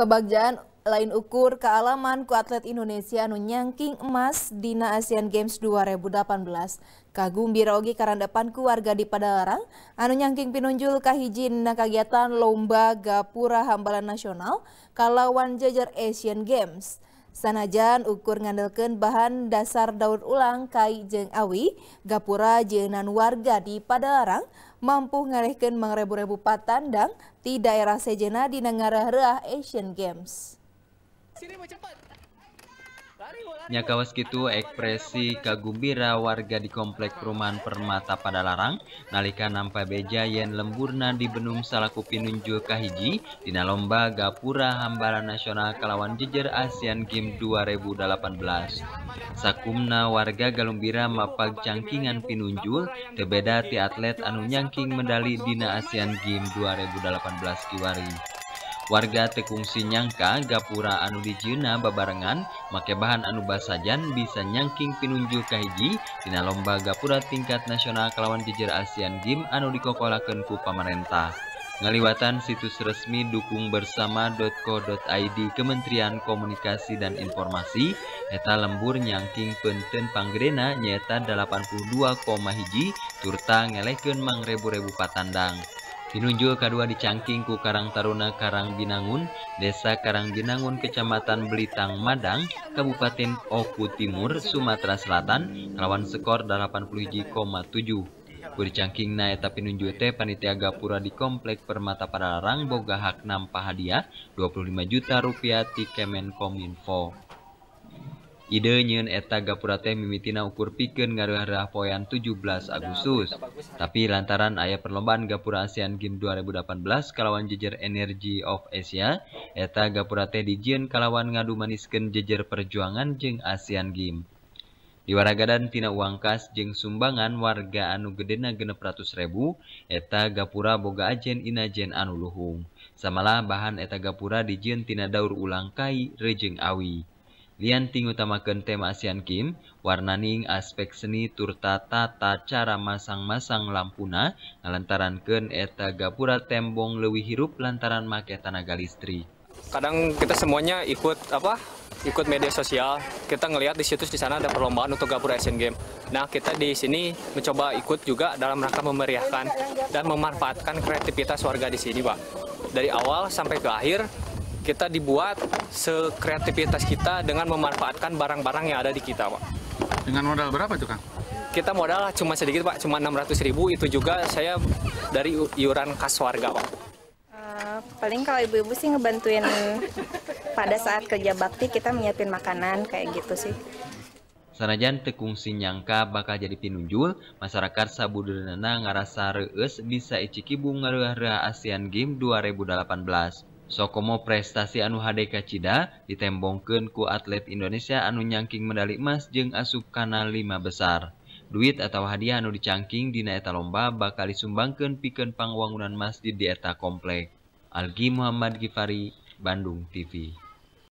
Kebagjaan lain ukur kealaman ku atlet Indonesia anu nyangking emas dina Asian Games 2018. Kagum birogi depan keluarga di Padalarang, anu nyangking pinunjul kahijin na kegiatan lomba gapura hambalan nasional kalawan jajar Asian Games. Sanajan ukur ngandelkan bahan dasar daur ulang kai jeng awi, gapura jenan warga di Padalarang mampu ngarehkan mengrebu rebu patandang di daerah sejena di negara reah Asian Games. Sini Nyakawas kitu ekspresi kagumbira warga di komplek perumahan Permata pada larang nalika nampak beja yen lemburna di benum salaku pinunjul kahiji dina lomba gapura hambaran nasional kalawan jejer Asian Games 2018. Sakumna warga Galumbira mapag cangkingan pinunjul tebeda ti atlet anu nyangking medali dina Asian Games 2018 kiwari. Warga tekungsi nyangka gapura anu babarengan make bahan anu basajan bisa nyangking pinunjuk kahiji dina lomba gapura tingkat nasional kelawan jejer ASEAN Games anu dikokolakeun ku pamarentah. Ngaliwatan situs resmi dukung bersama.co.id Kementerian Komunikasi dan Informasi, eta lembur nyangking penten panggedena nyeta 82,1 turta ngelekeun mangrebu-rebu patandang. Kinunjul kedua di Cangkingku Karang Taruna Karang Binangun, Desa Karang Binangun, Kecamatan Belitang, Madang, Kabupaten Oku Timur, Sumatera Selatan, lawan skor 80,7. Kuri cangking na eta pinunju teh panitia gapura di Komplek Permata Pararang boga hak 6 pahadiah 25 juta rupiah di Kemenkominfo. eta gapuraate mitina ukur piken ngarah poiyan 17 Agustus tapi lantaran ayat perlombaan gapura ASEAN game 2018 kalawan jej Energy of Asia eta gapuraate di Jin kalawan ngadu maniskan jej perjuangan jeng ASEAN game di warraga dantina uangngkas jeung sumbangan warga anugedena genep rat0.000 eta gapura Boga Ajen Inajen anu Luhung samalah bahan eta gapura dijintina daur ulangkairejeng Awi Lian ting utamakan tema ASEAN warna warnaning aspek seni turta tata cara masang-masang lampuna ken eta gapura tembong lewi hirup lantaran make tanah listrik. Kadang kita semuanya ikut apa? ikut media sosial, kita ngelihat di situs di sana ada perlombaan untuk Gapura Asian Game. Nah, kita di sini mencoba ikut juga dalam rangka memeriahkan dan memanfaatkan kreativitas warga di sini, Pak. Dari awal sampai ke akhir, kita dibuat sekreativitas kita dengan memanfaatkan barang-barang yang ada di kita, Pak. Dengan modal berapa itu, Kang? Kita modal cuma sedikit, Pak, cuma 600.000 Itu juga saya dari iuran kas warga, Pak. Eh, paling kalau ibu-ibu sih ngebantuin pada saat kerja bakti kita menyiapin makanan kayak gitu sih. Sanajan tekung nyangka bakal jadi pinunjul, masyarakat Sabudeunana ngarasa reus bisa iciki bunga Asian Game 2018. Sokomo prestasi anu hadeka Cida ditembongkeun ku atlet Indonesia anu nyangking medali emas jeng asup kana lima besar. Duit atau hadiah anu dicangking dina eta lomba bakal disumbangkan pikeun pangwangunan masjid di eta komplek. Algi Muhammad Gifari, Bandung TV.